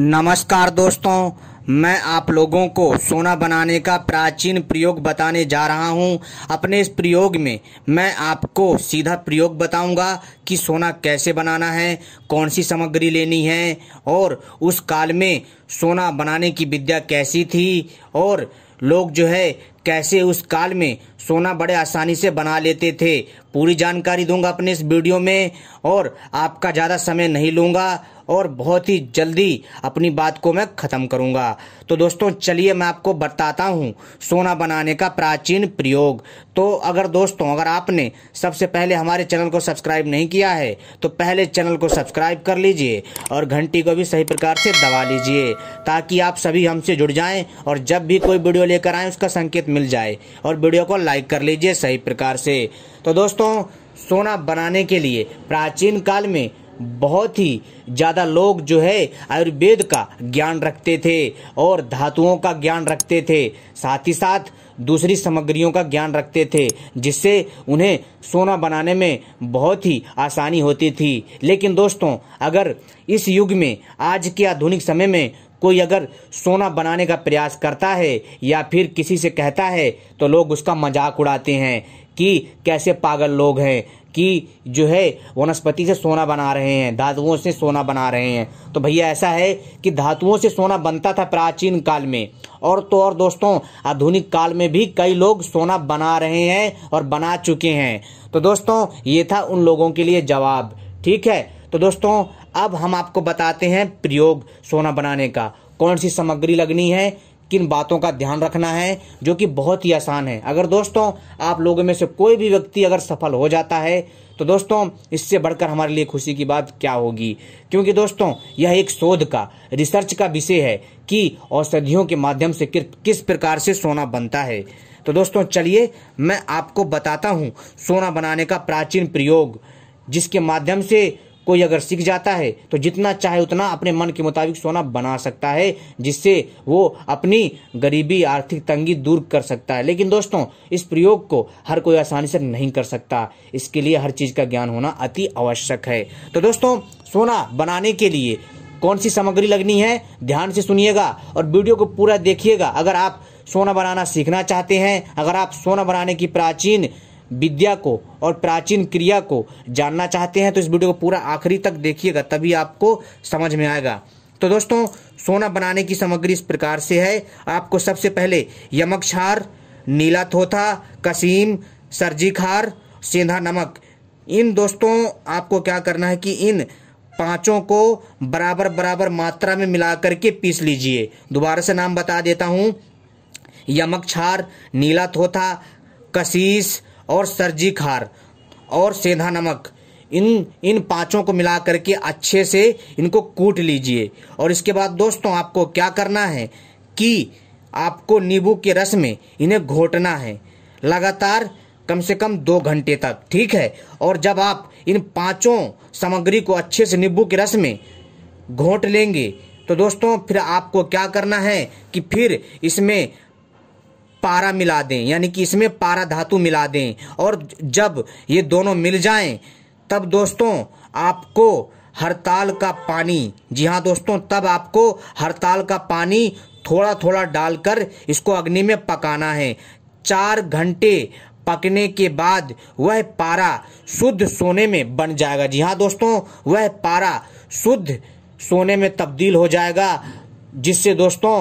नमस्कार दोस्तों मैं आप लोगों को सोना बनाने का प्राचीन प्रयोग बताने जा रहा हूं अपने इस प्रयोग में मैं आपको सीधा प्रयोग बताऊंगा कि सोना कैसे बनाना है कौन सी सामग्री लेनी है और उस काल में सोना बनाने की विद्या कैसी थी और लोग जो है कैसे उस काल में सोना बड़े आसानी से बना लेते थे पूरी जानकारी दूंगा अपने इस वीडियो में और आपका ज़्यादा समय नहीं लूंगा और बहुत ही जल्दी अपनी बात को मैं ख़त्म करूंगा तो दोस्तों चलिए मैं आपको बताता हूँ सोना बनाने का प्राचीन प्रयोग तो अगर दोस्तों अगर आपने सबसे पहले हमारे चैनल को सब्सक्राइब नहीं किया है तो पहले चैनल को सब्सक्राइब कर लीजिए और घंटी को भी सही प्रकार से दबा लीजिए ताकि आप सभी हमसे जुड़ जाएँ और जब भी कोई वीडियो लेकर आएँ उसका संकेत मिल जाए और वीडियो को लाइक लाइक कर लीजिए सही प्रकार से तो दोस्तों सोना बनाने के लिए प्राचीन काल में बहुत ही ज़्यादा लोग जो है आयुर्वेद का ज्ञान रखते थे और धातुओं का ज्ञान रखते थे साथ ही साथ दूसरी सामग्रियों का ज्ञान रखते थे जिससे उन्हें सोना बनाने में बहुत ही आसानी होती थी लेकिन दोस्तों अगर इस युग में आज के आधुनिक समय में कोई अगर सोना बनाने का प्रयास करता है या फिर किसी से कहता है तो लोग उसका मजाक उड़ाते हैं कि कैसे पागल लोग हैं कि जो है वनस्पति से सोना बना रहे हैं धातुओं से सोना बना रहे हैं तो भैया ऐसा है कि धातुओं से सोना बनता था प्राचीन काल में और तो और दोस्तों आधुनिक काल में भी कई लोग सोना बना रहे हैं और बना चुके हैं तो दोस्तों ये था उन लोगों के लिए जवाब ठीक है तो दोस्तों अब हम आपको बताते हैं प्रयोग सोना बनाने का कौन सी सामग्री लगनी है किन बातों का ध्यान रखना है जो कि बहुत ही आसान है अगर दोस्तों आप लोगों में से कोई भी व्यक्ति अगर सफल हो जाता है तो दोस्तों इससे बढ़कर हमारे लिए खुशी की बात क्या होगी क्योंकि दोस्तों यह एक शोध का रिसर्च का विषय है कि औषधियों के माध्यम से किस प्रकार से सोना बनता है तो दोस्तों चलिए मैं आपको बताता हूँ सोना बनाने का प्राचीन प्रयोग जिसके माध्यम से कोई अगर सीख जाता है तो जितना चाहे उतना अपने मन के मुताबिक सोना बना सकता है जिससे वो अपनी गरीबी आर्थिक तंगी दूर कर सकता है लेकिन दोस्तों इस प्रयोग को हर कोई आसानी से नहीं कर सकता इसके लिए हर चीज़ का ज्ञान होना अति आवश्यक है तो दोस्तों सोना बनाने के लिए कौन सी सामग्री लगनी है ध्यान से सुनिएगा और वीडियो को पूरा देखिएगा अगर आप सोना बनाना सीखना चाहते हैं अगर आप सोना बनाने की प्राचीन विद्या को और प्राचीन क्रिया को जानना चाहते हैं तो इस वीडियो को पूरा आखिरी तक देखिएगा तभी आपको समझ में आएगा तो दोस्तों सोना बनाने की सामग्री इस प्रकार से है आपको सबसे पहले छार नीला थोथा कसीम सर्जी खार सेंधा नमक इन दोस्तों आपको क्या करना है कि इन पांचों को बराबर बराबर मात्रा में मिला करके पीस लीजिए दोबारा से नाम बता देता हूँ यमक छार नीला थोथा कशीस और सरजी खार और सेंधा नमक इन इन पांचों को मिला करके अच्छे से इनको कूट लीजिए और इसके बाद दोस्तों आपको क्या करना है कि आपको नींबू के रस में इन्हें घोटना है लगातार कम से कम दो घंटे तक ठीक है और जब आप इन पांचों सामग्री को अच्छे से नींबू के रस में घोट लेंगे तो दोस्तों फिर आपको क्या करना है कि फिर इसमें पारा मिला दें यानी कि इसमें पारा धातु मिला दें और जब ये दोनों मिल जाएं तब दोस्तों आपको हड़ताल का पानी जी हाँ दोस्तों तब आपको हड़ताल का पानी थोड़ा थोड़ा डालकर इसको अग्नि में पकाना है चार घंटे पकने के बाद वह पारा शुद्ध सोने में बन जाएगा जी हाँ दोस्तों वह पारा शुद्ध सोने में तब्दील हो जाएगा जिससे दोस्तों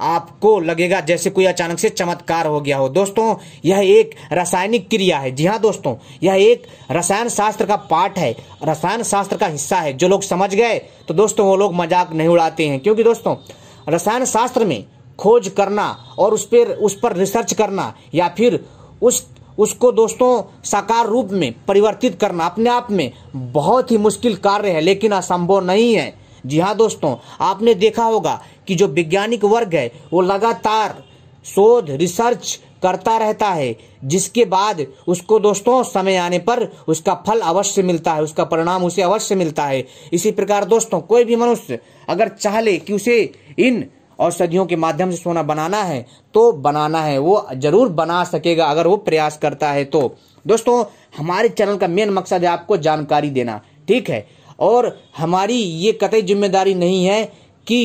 आपको लगेगा जैसे कोई अचानक से चमत्कार हो गया हो दोस्तों यह एक रासायनिक क्रिया है जी हाँ दोस्तों यह एक रसायन शास्त्र का पार्ट है रसायन शास्त्र का हिस्सा है जो लोग समझ गए तो दोस्तों वो लोग मजाक नहीं उड़ाते हैं क्योंकि दोस्तों रसायन शास्त्र में खोज करना और उस पर उस पर रिसर्च करना या फिर उस उसको दोस्तों साकार रूप में परिवर्तित करना अपने आप में बहुत ही मुश्किल कार्य है लेकिन असंभव नहीं है जी हाँ दोस्तों आपने देखा होगा कि जो वैज्ञानिक वर्ग है वो लगातार शोध रिसर्च करता रहता है जिसके बाद उसको दोस्तों समय आने पर उसका फल अवश्य मिलता है उसका परिणाम उसे अवश्य मिलता है इसी प्रकार दोस्तों कोई भी मनुष्य अगर चाह ले कि उसे इन औषधियों के माध्यम से सोना बनाना है तो बनाना है वो जरूर बना सकेगा अगर वो प्रयास करता है तो दोस्तों हमारे चैनल का मेन मकसद है आपको जानकारी देना ठीक है और हमारी ये कतई जिम्मेदारी नहीं है कि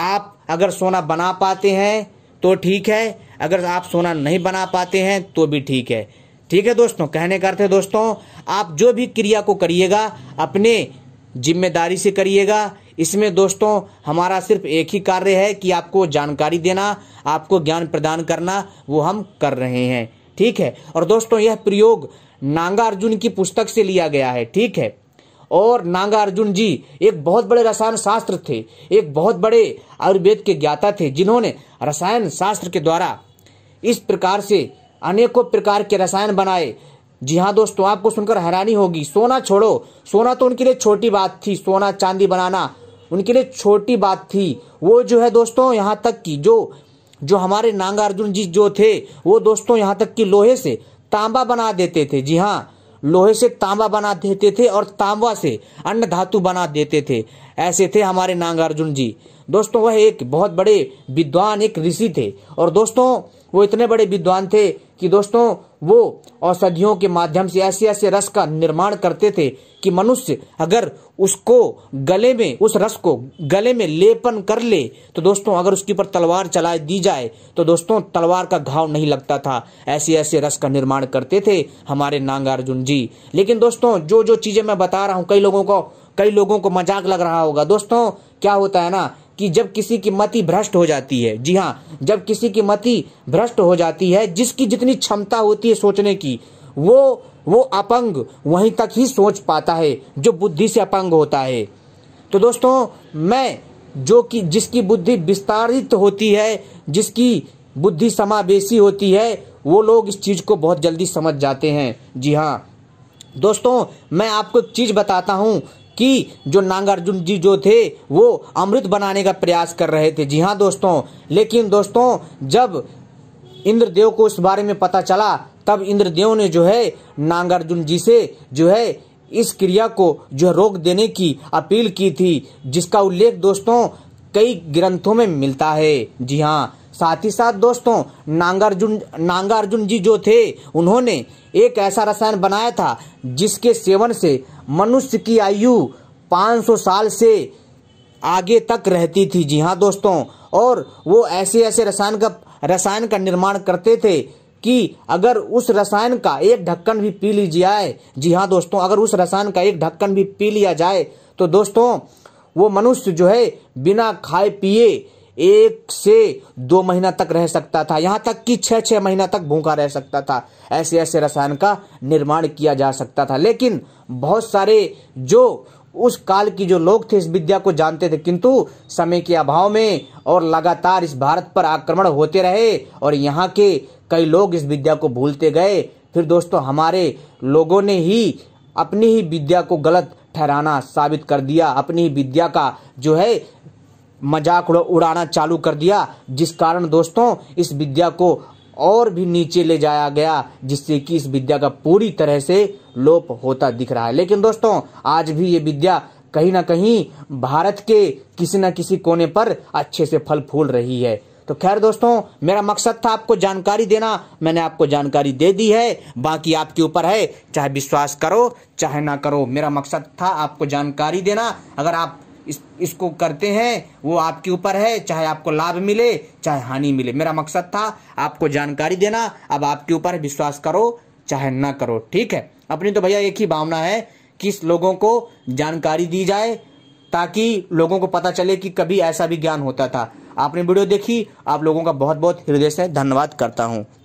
आप अगर सोना बना पाते हैं तो ठीक है अगर आप सोना नहीं बना पाते हैं तो भी ठीक है ठीक है दोस्तों कहने का अर्थ है दोस्तों आप जो भी क्रिया को करिएगा अपने जिम्मेदारी से करिएगा इसमें दोस्तों हमारा सिर्फ एक ही कार्य है कि आपको जानकारी देना आपको ज्ञान प्रदान करना वो हम कर रहे हैं ठीक है और दोस्तों यह प्रयोग नांगा अर्जुन की पुस्तक से लिया गया है ठीक है और नागार्जुन जी एक बहुत बड़े रसायन शास्त्र थे एक बहुत बड़े आयुर्वेद के ज्ञाता थे जिन्होंने रसायन शास्त्र के द्वारा इस प्रकार से अनेकों प्रकार के रसायन बनाए जी हाँ दोस्तों आपको सुनकर हैरानी होगी सोना छोड़ो सोना तो उनके लिए छोटी बात थी सोना चांदी बनाना उनके लिए छोटी बात थी वो जो है दोस्तों यहाँ तक कि जो जो हमारे नागार्जुन जी जो थे वो दोस्तों यहाँ तक कि लोहे से तांबा बना देते थे जी हाँ लोहे से तांबा बना देते थे और तांबा से अन्न धातु बना देते थे ऐसे थे हमारे नागार्जुन जी दोस्तों वह एक बहुत बड़े विद्वान एक ऋषि थे और दोस्तों वो इतने बड़े विद्वान थे कि दोस्तों वो औषधियों के माध्यम से ऐसे ऐसे रस का निर्माण करते थे कि मनुष्य अगर उसको गले में उस रस को गले में लेपन कर ले तो दोस्तों अगर उसके ऊपर तलवार चला दी जाए तो दोस्तों तलवार का घाव नहीं लगता था ऐसे ऐसे रस का निर्माण करते थे हमारे नागार्जुन जी लेकिन दोस्तों जो जो चीजें मैं बता रहा हूँ कई लोगों को कई लोगों को मजाक लग रहा होगा दोस्तों क्या होता है ना कि जब किसी की मति भ्रष्ट हो जाती है जी हाँ जब किसी की मति भ्रष्ट हो जाती है जिसकी जितनी क्षमता होती है सोचने की वो वो अपंग वहीं तक ही सोच पाता है जो बुद्धि से अपंग होता है तो दोस्तों मैं जो कि जिसकी बुद्धि विस्तारित होती है जिसकी बुद्धि समावेशी होती है वो लोग इस चीज़ को बहुत जल्दी समझ जाते हैं जी हाँ दोस्तों मैं आपको एक चीज़ बताता हूँ कि जो नागार्जुन जी जो थे वो अमृत बनाने का प्रयास कर रहे थे जी हाँ दोस्तों लेकिन दोस्तों जब इंद्रदेव को इस बारे में पता चला तब इंद्रदेव ने जो है नागार्जुन जी से जो है इस क्रिया को जो है रोक देने की अपील की थी जिसका उल्लेख दोस्तों कई ग्रंथों में मिलता है जी हाँ साथ ही साथ दोस्तों नागार्जुन नागार्जुन जी जो थे उन्होंने एक ऐसा रसायन बनाया था जिसके सेवन से मनुष्य की आयु 500 साल से आगे तक रहती थी जी हाँ दोस्तों और वो ऐसे ऐसे रसायन का रसायन का निर्माण करते थे कि अगर उस रसायन का एक ढक्कन भी पी ली जाए जी हाँ दोस्तों अगर उस रसायन का एक ढक्कन भी पी लिया जाए तो दोस्तों वो मनुष्य जो है बिना खाए पिए एक से दो महीना तक रह सकता था यहाँ तक कि छह छह महीना तक भूखा रह सकता था ऐसे ऐसे रसायन का निर्माण किया जा सकता था लेकिन बहुत सारे जो उस काल की जो लोग थे इस विद्या को जानते थे किंतु समय के अभाव में और लगातार इस भारत पर आक्रमण होते रहे और यहाँ के कई लोग इस विद्या को भूलते गए फिर दोस्तों हमारे लोगों ने ही अपनी ही विद्या को गलत ठहराना साबित कर दिया अपनी ही विद्या का जो है मजाक उड़ाना चालू कर दिया जिस कारण दोस्तों इस विद्या को और भी नीचे ले जाया गया जिससे कि इस विद्या का पूरी तरह से लोप होता दिख रहा है लेकिन दोस्तों आज भी ये विद्या कहीं ना कहीं भारत के किसी न किसी कोने पर अच्छे से फल फूल रही है तो खैर दोस्तों मेरा मकसद था आपको जानकारी देना मैंने आपको जानकारी दे दी है बाकी आपके ऊपर है चाहे विश्वास करो चाहे ना करो मेरा मकसद था आपको जानकारी देना अगर आप इस इसको करते हैं वो आपके ऊपर है चाहे आपको लाभ मिले चाहे हानि मिले मेरा मकसद था आपको जानकारी देना अब आपके ऊपर विश्वास करो चाहे ना करो ठीक है अपनी तो भैया एक ही भावना है कि लोगों को जानकारी दी जाए ताकि लोगों को पता चले कि कभी ऐसा भी ज्ञान होता था आपने वीडियो देखी आप लोगों का बहुत बहुत हृदय से धन्यवाद करता हूँ